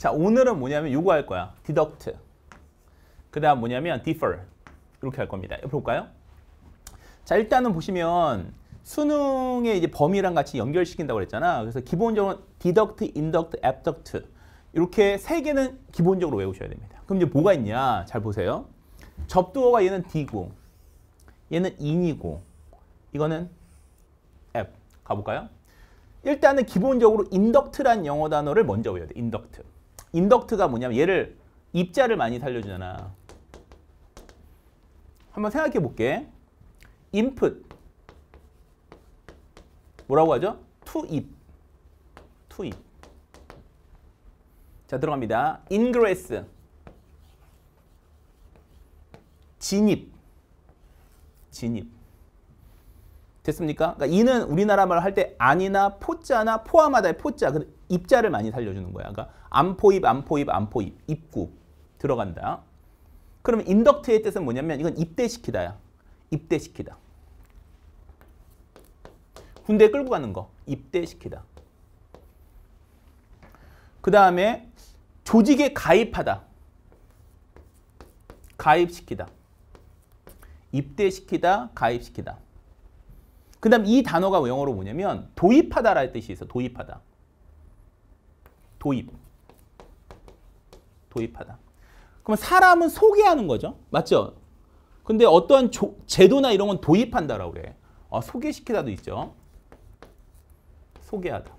자, 오늘은 뭐냐면 요거 할 거야. deduct. 그 다음 뭐냐면 defer. 이렇게 할 겁니다. 옆 볼까요? 자, 일단은 보시면 수능의 이제 범위랑 같이 연결시킨다고 그랬잖아. 그래서 기본적으로 deduct, induct, abduct. 이렇게 세 개는 기본적으로 외우셔야 됩니다. 그럼 이제 뭐가 있냐? 잘 보세요. 접두어가 얘는 D고, 얘는 in이고, 이거는 a 가볼까요? 일단은 기본적으로 인덕트란 영어 단어를 먼저 외워야 돼. 인덕트. 인덕트가 뭐냐면 얘를 입자를 많이 살려주잖아. 한번 생각해 볼게. i n 뭐라고 하죠? 투입 투입 자 들어갑니다. i n g r 진입 진입 됐습니까? 그러니까 이는 우리나라 말 할때 아니나 포자나 포함하다의 포자 입자를 많이 살려주는 거야. 그러니까 안포입, 안포입, 안포입, 입구 들어간다. 그러면 인덕트의 뜻은 뭐냐면 이건 입대시키다야. 입대시키다. 군대 끌고 가는 거. 입대시키다. 그 다음에 조직에 가입하다. 가입시키다. 입대시키다, 가입시키다. 그 다음 이 단어가 영어로 뭐냐면 도입하다라는 뜻이 있어. 도입하다. 도입. 도입하다. 그러면 사람은 소개하는 거죠. 맞죠? 근데 어떠한 조, 제도나 이런 건 도입한다라고 그래. 아, 소개시키다도 있죠. 소개하다.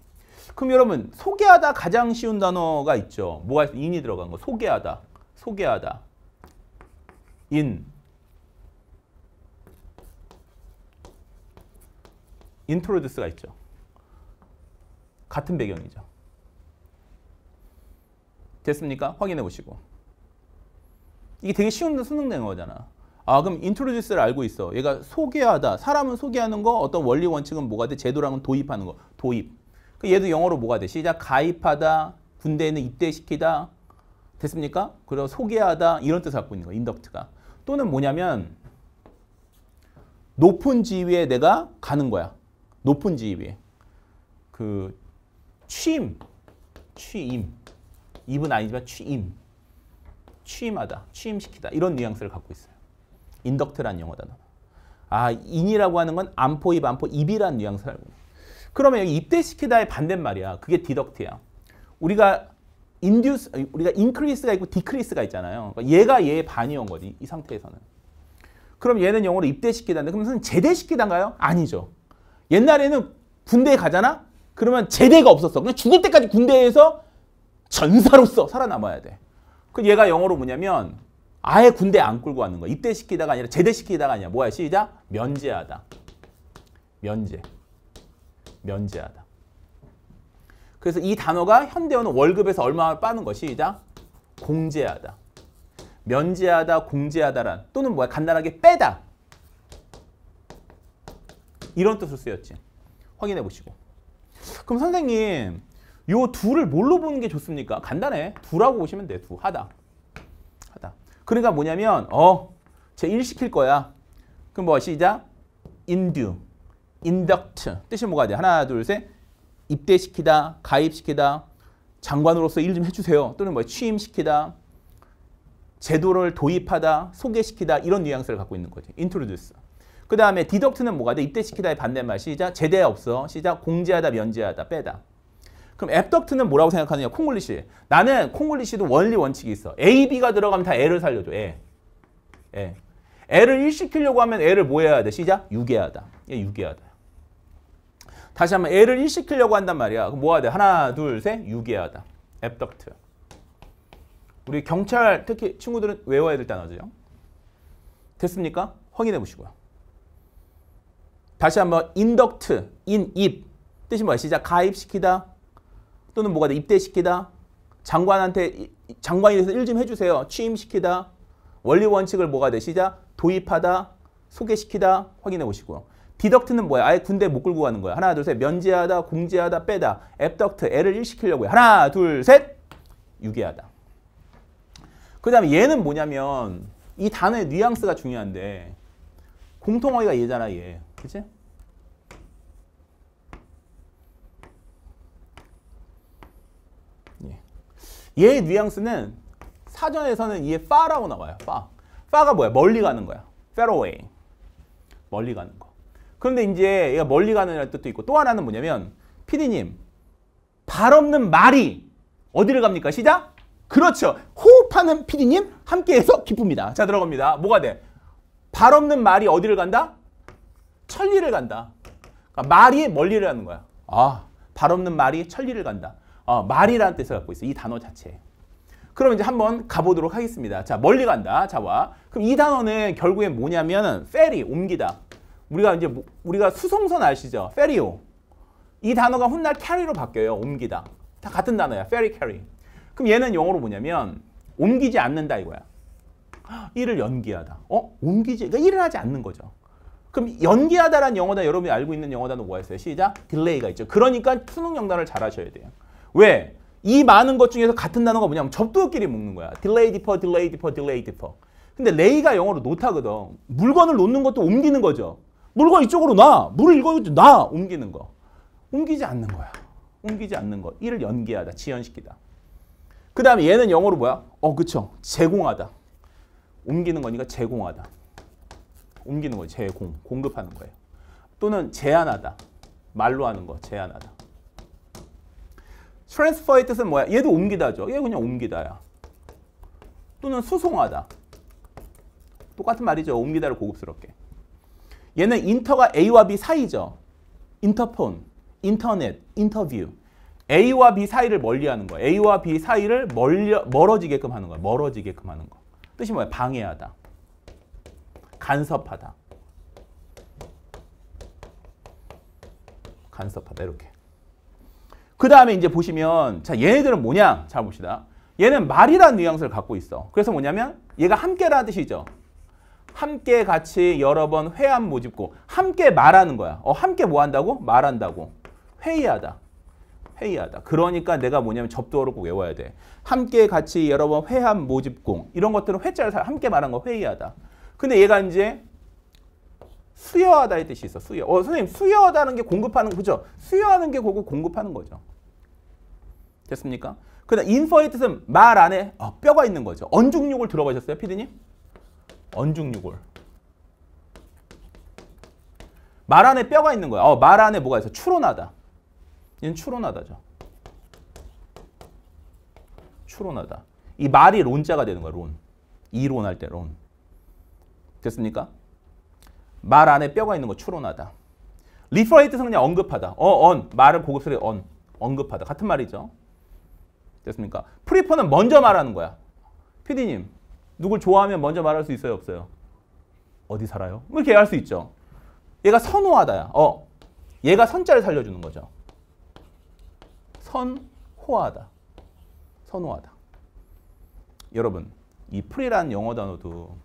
그럼 여러분 소개하다 가장 쉬운 단어가 있죠. 뭐가 인이 들어간 거. 소개하다. 소개하다. 인. 인트로듀스가 있죠. 같은 배경이죠. 됐습니까? 확인해 보시고. 이게 되게 쉬운 수능 내어잖아아 그럼 인트로듀스를 알고 있어. 얘가 소개하다. 사람은 소개하는 거 어떤 원리 원칙은 뭐가 돼? 제도랑은 도입하는 거. 도입. 그 얘도 영어로 뭐가 돼? 시작 가입하다. 군대에는 입대시키다. 됐습니까? 그리고 소개하다 이런 뜻을 갖고 있는 거 인덕트가. 또는 뭐냐면 높은 지위에 내가 가는 거야. 높은 지위에. 그 취임. 취임. 입은 아니지만 취임. 취임하다, 취임시키다 이런 뉘앙스를 갖고 있어요. 인덕트란 영어 단어. 아, 인이라고 하는 건 안포, 입, 안포, 입이란 뉘앙스를 알고 그러면 입대시키다의 반대말이야. 그게 디덕트야. 우리가 인듀스, 우리가 인크리스가 있고 디크리스가 있잖아요. 그러니까 얘가 얘의 반이온 거지, 이 상태에서는. 그럼 얘는 영어로 입대시키다인데 그럼 선 제대시키단가요? 아니죠. 옛날에는 군대에 가잖아? 그러면 제대가 없었어. 그냥 죽을 때까지 군대에서 전사로서 살아남아야 돼. 그 얘가 영어로 뭐냐면 아예 군대 안 끌고 가는 거야. 입대시키다가 아니라 제대시키다가 아니야. 뭐야? 시작. 면제하다. 면제. 면제하다. 그래서 이 단어가 현대어는 월급에서 얼마 빠는 것이 시작. 공제하다. 면제하다, 공제하다란 또는 뭐야? 간단하게 빼다. 이런 뜻으로 쓰였지. 확인해 보시고. 그럼 선생님 요 둘을 뭘로 보는 게 좋습니까? 간단해. 두라고 보시면 돼. 두. 하다. 하다. 그러니까 뭐냐면 어, 제 일 시킬 거야. 그럼 뭐 시작. 인듀. 인덕트. 뜻이 뭐가 돼? 하나, 둘, 셋. 입대시키다. 가입시키다. 장관으로서 일 좀 해주세요. 또는 뭐 취임시키다. 제도를 도입하다. 소개시키다. 이런 뉘앙스를 갖고 있는 거지. 인트로듀스. 그 다음에 디덕트는 뭐가 돼? 입대시키다의 반대말 시작. 제대 없어. 시작. 공제하다. 면제하다. 빼다. 그럼 앱덕트는 뭐라고 생각하느냐? 콩글리시. 나는 콩글리시도 원리 원칙이 있어. A, B가 들어가면 다 L을 살려줘. A. A. L을 1 시키려고 하면 L을 뭐 해야 돼? 시작? 유계하다. 얘 예, 유계하다. 다시 한번 L을 1 시키려고 한단 말이야. 그럼 뭐 해야 돼? 하나, 둘, 셋. 유계하다. 앱덕트. 우리 경찰 특히 친구들은 외워야 될 단어죠. 됐습니까? 확인해 보시고요. 다시 한번 인덕트, 인입 뜻이 뭐야? 시작 가입시키다, 또는 뭐가 돼? 입대시키다. 장관한테 장관이 돼서 일 좀 해주세요. 취임시키다. 원리 원칙을 뭐가 되시자 도입하다. 소개시키다. 확인해 보시고요. 디덕트는 뭐야? 아예 군대 못 끌고 가는 거야. 하나, 둘, 셋. 면제하다, 공제하다, 빼다. 앱덕트, 애를 일시키려고 해. 하나, 둘, 셋. 유괴하다그 다음에 얘는 뭐냐면 이 단어의 뉘앙스가 중요한데 공통어휘가 얘잖아, 얘. 그치? 얘 뉘앙스는 사전에서는 이게 파라고 나와요. 파. 파가 뭐야? 멀리 가는 거야. faraway. 멀리 가는 거. 그런데 이제 얘가 멀리 가는 뜻도 있고 또 하나는 뭐냐면 피디님 발 없는 말이 어디를 갑니까? 시작? 그렇죠. 호흡하는 피디님 함께해서 기쁩니다. 자 들어갑니다. 뭐가 돼? 발 없는 말이 어디를 간다? 천리를 간다. 그러니까 말이 멀리를 가는 거야. 아, 발 없는 말이 천리를 간다. 어, 말이라는 뜻을 갖고 있어요. 이 단어 자체. 그럼 이제 한번 가보도록 하겠습니다. 자, 멀리 간다. 자와. 그럼 이 단어는 결국에 뭐냐면은 페리, 옮기다. 우리가 이제 뭐, 우리가 수송선 아시죠? 페리오. 이 단어가 훗날 캐리로 바뀌어요. 옮기다. 다 같은 단어야. 페리 캐리. 그럼 얘는 영어로 뭐냐면 옮기지 않는다 이거야. 일을 연기하다. 어? 옮기지. 그러니까 일을 하지 않는 거죠. 그럼 연기하다라는 영어다 여러분이 알고 있는 영어 다는 뭐가 있어요? 시작. 딜레이가 있죠. 그러니까 수능 영단을 잘 하셔야 돼요. 왜? 이 많은 것 중에서 같은 단어가 뭐냐면 접두어끼리 묶는 거야. delay, defer, delay, defer, delay, defer. 근데 l a 가 영어로 놓다거든. 물건을 놓는 것도 옮기는 거죠. 물건 이쪽으로 놔. 물을 이거 놔. 옮기는 거. 옮기지 않는 거야. 옮기지 않는 거. 이를 연기하다. 지연시키다. 그 다음에 얘는 영어로 뭐야? 어, 그쵸. 제공하다. 옮기는 거니까 제공하다. 옮기는 거 제공. 공급하는 거예요. 또는 제한하다. 말로 하는 거. 제한하다. 트랜스퍼의 뜻은 뭐야? 얘도 옮기다죠. 얘 그냥 옮기다야. 또는 수송하다. 똑같은 말이죠. 옮기다를 고급스럽게. 얘는 인터가 A와 B 사이죠. 인터폰, 인터넷, 인터뷰. A와 B 사이를 멀리하는 거 A와 B 사이를 멀리, 멀어지게끔 하는 거 멀어지게끔 하는 거. 뜻이 뭐야? 방해하다. 간섭하다. 간섭하다 이렇게. 그 다음에 이제 보시면 자 얘네들은 뭐냐? 자 봅시다. 얘는 말이라는 뉘앙스를 갖고 있어. 그래서 뭐냐면 얘가 함께라는 뜻이죠. 함께 같이 여러 번 회한 모집고 함께 말하는 거야. 어, 함께 뭐 한다고? 말한다고. 회의하다. 회의하다. 그러니까 내가 뭐냐면 접두어를 꼭 외워야 돼. 함께 같이 여러 번 회한 모집공 이런 것들은 회자를 함께 말한 거 회의하다. 근데 얘가 이제 수여하다 의 뜻이 있어. 수여. 어, 선생님 수여하다는 게 공급하는 그죠? 수여하는 게 그거 공급하는 거죠. 됐습니까? 그다음 인퍼의 뜻은 말 안에 어, 뼈가 있는 거죠. 언중육을 들어보셨어요, 피디님? 언중육을. 말 안에 뼈가 있는 거야. 어, 말 안에 뭐가 있어? 추론하다. 얘는 추론하다죠. 추론하다. 이 말이 론자가 되는 거야, 론. 이론할 때 론. 됐습니까? 말 안에 뼈가 있는 거 추론하다. 리퍼의 뜻은 그냥 언급하다. 어, 언. 말을 고급스레 언. 언급하다. 같은 말이죠. 됐습니까? 프리퍼는 먼저 말하는 거야. 피디님, 누굴 좋아하면 먼저 말할 수 있어요? 없어요? 어디 살아요? 뭐 이렇게 할 수 있죠. 얘가 선호하다야. 어, 얘가 선자를 살려주는 거죠. 선호하다. 선호하다. 여러분, 이 프리라는 영어 단어도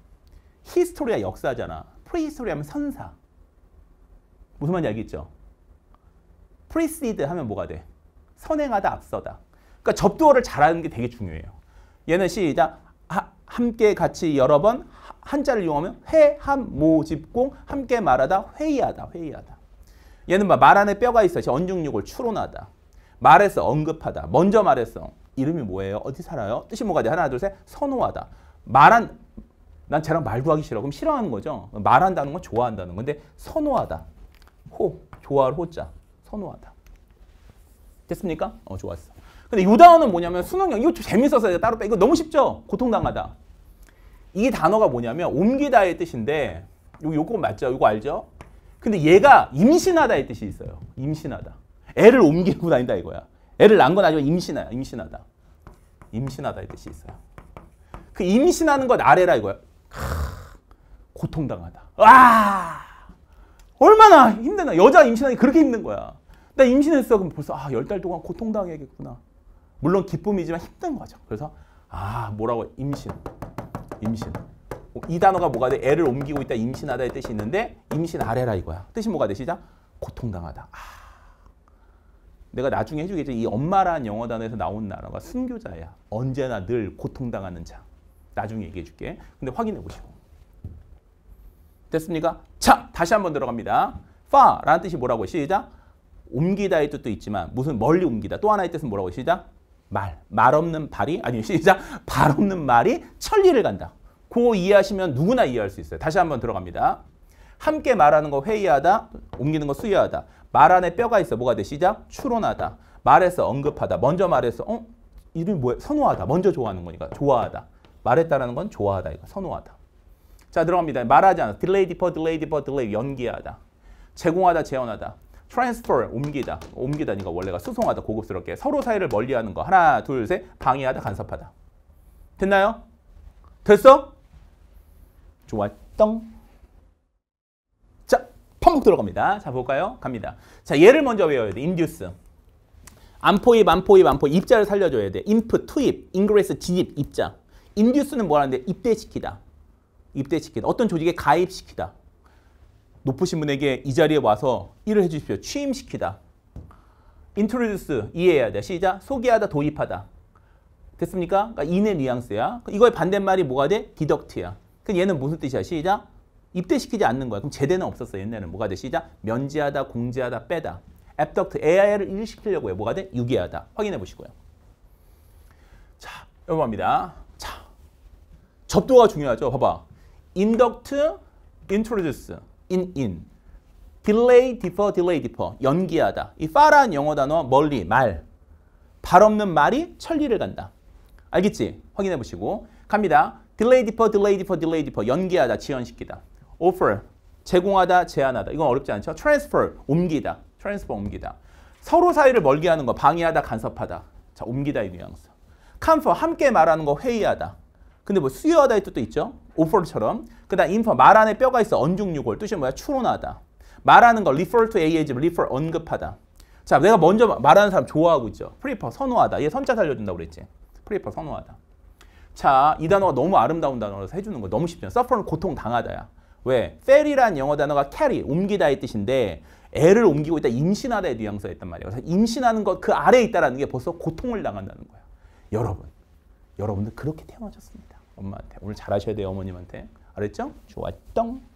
히스토리아 역사잖아. 프리스토리 하면 선사. 무슨 말인지 알겠죠? 프리시드 하면 뭐가 돼? 선행하다 앞서다. 그러니까 접두어를 잘하는 게 되게 중요해요. 얘는 시작 함께 같이 여러 번 한자를 이용하면 회함모집 공 함께 말하다 회의하다 회의하다. 얘는 말 안에 뼈가 있어. 언중육을 추론하다. 말했어 언급하다. 먼저 말했어. 이름이 뭐예요? 어디 살아요? 뜻이 뭐가 돼? 하나 둘셋 선호하다. 말한 난 쟤랑 말도 하기 싫어. 그럼 싫어하는 거죠. 말한다는 건 좋아한다는 건데 선호하다. 호, 좋아할 호자. 선호하다. 됐습니까? 어, 좋았어. 근데 요 단어는 뭐냐면 수능형 이거 재밌었어요 따로 빼. 이거 너무 쉽죠? 고통당하다. 이 단어가 뭐냐면 옮기다의 뜻인데 요 요거 맞죠? 요거 알죠? 근데 얘가 임신하다의 뜻이 있어요. 임신하다. 애를 옮기고 다닌다 이거야. 애를 낳은 건 아니고 임신하야. 임신하다. 임신하다의 뜻이 있어요. 그 임신하는 건 아래라 이거야. 고통당하다. 아! 얼마나 힘드나. 여자 임신하기 그렇게 힘든 거야. 나 임신했어. 그럼 벌써 아, 열달 동안 고통당해야겠구나. 물론 기쁨이지만 힘든 거죠. 그래서 아, 뭐라고 임신. 임신. 뭐 이 단어가 뭐가 돼? 애를 옮기고 있다. 임신하다의 뜻이 있는데 임신 아래라 이거야. 뜻이 뭐가 되 시작? 고통당하다. 아. 내가 나중에 해주겠지. 이 엄마란 영어 단어에서 나온 나라가 순교자야. 언제나 늘 고통당하는 자. 나중에 얘기해 줄게. 근데 확인해 보시고. 됐습니까? 자, 다시 한번 들어갑니다. f 라는 뜻이 뭐라고 시작? 옮기다의 뜻도 있지만 무슨 멀리 옮기다. 또 하나의 뜻은 뭐라고 시작? 말. 말 없는 발이 아니 시작. 발 없는 말이 천리를 간다. 고 이해하시면 누구나 이해할 수 있어요. 다시 한번 들어갑니다. 함께 말하는 거 회의하다, 옮기는 거 수여하다. 말 안에 뼈가 있어. 뭐가 돼? 시작. 추론하다. 말에서 언급하다. 먼저 말해서 어? 이름이 뭐야? 선호하다. 먼저 좋아하는 거니까 좋아하다. 말했다라는 건 좋아하다, 이거 선호하다. 자, 들어갑니다. 말하지 않아. 딜레이 디퍼, 딜레이 디퍼, 딜레이 연기하다. 제공하다, 재현하다. 트랜스퍼, 옮기다. 옮기다니까 원래가 수송하다, 고급스럽게. 서로 사이를 멀리하는 거. 하나, 둘, 셋. 방해하다, 간섭하다. 됐나요? 됐어? 좋았던 자, 펑 들어갑니다. 자, 볼까요? 갑니다. 자, 얘를 먼저 외워야 돼. 인듀스. 안포입, 안포입, 안포입. 입자를 살려줘야 돼. 인풋, 투입, 인그레스, 진입, 입자. 인듀스는 뭐라는데 입대시키다. 입대시키다. 어떤 조직에 가입시키다. 높으신 분에게 이 자리에 와서 일을 해주십시오. 취임시키다. 인트로듀스 이해해야 돼. 시작. 소개하다, 도입하다. 됐습니까? 그러니까 인의 뉘앙스야. 이거의 반대말이 뭐가 돼? 디덕트야. 그럼 얘는 무슨 뜻이야? 시작. 입대시키지 않는 거야. 그럼 제대는 없었어. 옛날에는 뭐가 돼? 시작. 면제하다, 공제하다, 빼다. 앱덕트, AI를 일시키려고 해. 뭐가 돼? 유기하다. 확인해 보시고요. 자, 여보합니다. 접도가 중요하죠. 봐봐. induct, introduce, in, in. delay, defer, delay, defer. 연기하다. 이 far란 영어 단어 멀리, 말. 발 없는 말이 천리를 간다. 알겠지? 확인해 보시고. 갑니다. delay, defer, delay, defer, delay, defer. 연기하다, 지연시키다. offer, 제공하다, 제안하다. 이건 어렵지 않죠? transfer, 옮기다. transfer, 옮기다. 서로 사이를 멀게 하는 거, 방해하다, 간섭하다. 자, 옮기다 이 뉘앙스. confer, 함께 말하는 거, 회의하다. 근데 뭐 수요하다의 뜻도 있죠. 오퍼처럼. 그다음 인퍼 말 안에 뼈가 있어. 언중유골. 뜻이 뭐야? 추론하다. 말하는 걸 refer to a a refer 언급하다. 자, 내가 먼저 말하는 사람 좋아하고 있죠. 프리퍼 선호하다. 얘 선자 살려준다고 그랬지. 프리퍼 선호하다. 자, 이 단어가 너무 아름다운 단어라 해주는 거 너무 쉽죠. suffer는 고통 당하다야. 왜? fail이란 영어 단어가 carry, 옮기다의 뜻인데 애를 옮기고 있다 임신하다의 뉘앙스가 있단 말이에요. 그래서 임신하는 것 그 아래에 있다는 게 벌써 고통을 당한다는 거예 여러분, 여러분들 그렇게 태어나셨습니다. 엄마한테. 오늘 잘하셔야 돼요, 어머님한테. 알았죠? 좋았똥.